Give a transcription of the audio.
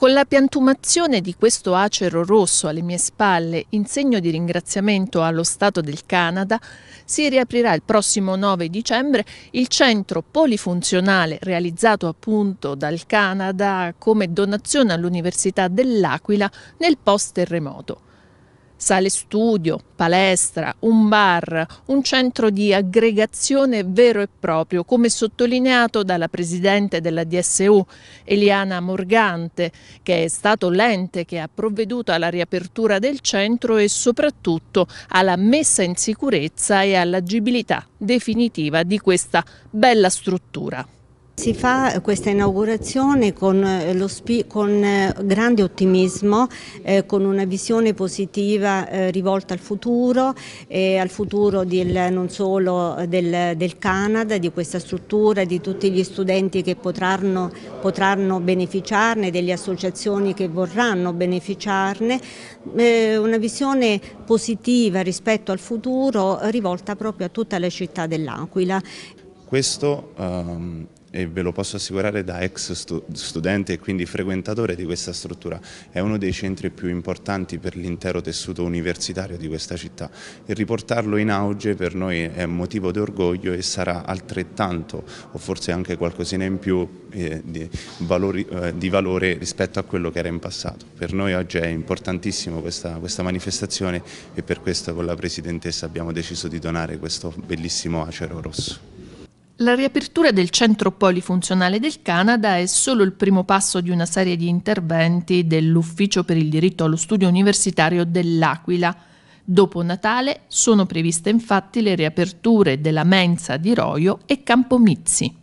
Con la piantumazione di questo acero rosso alle mie spalle in segno di ringraziamento allo Stato del Canada, si riaprirà il prossimo 9 dicembre il centro polifunzionale realizzato appunto dal Canada come donazione all'Università dell'Aquila nel post-terremoto sale studio, palestra, un bar, un centro di aggregazione vero e proprio, come sottolineato dalla presidente della DSU, Eliana Morgante, che è stato l'ente che ha provveduto alla riapertura del centro e soprattutto alla messa in sicurezza e all'agibilità definitiva di questa bella struttura. Si fa questa inaugurazione con, eh, con eh, grande ottimismo, eh, con una visione positiva eh, rivolta al futuro, eh, al futuro del, non solo eh, del, del, Canada, di questa struttura, di tutti gli studenti che potranno, potranno beneficiarne, delle associazioni che vorranno beneficiarne, una visione positiva rispetto al futuro rivolta proprio a tutta la città dell'Aquila. Questo um e ve lo posso assicurare da ex studente e quindi frequentatore di questa struttura, è uno dei centri più importanti per l'intero tessuto universitario di questa città e riportarlo in auge per noi è motivo di orgoglio e sarà altrettanto o forse anche qualcosina in più eh, di, valori, eh, di, valore rispetto a quello che era in passato. Per noi oggi è importantissimo questa, questa manifestazione e per questo con la Presidentessa abbiamo deciso di donare questo bellissimo acero rosso. La riapertura del centro polifunzionale del Canada è solo il primo passo di una serie di interventi dell'Ufficio per il diritto allo studio universitario dell'Aquila. Dopo Natale sono previste infatti le riaperture della Mensa di Roio e Campomizzi.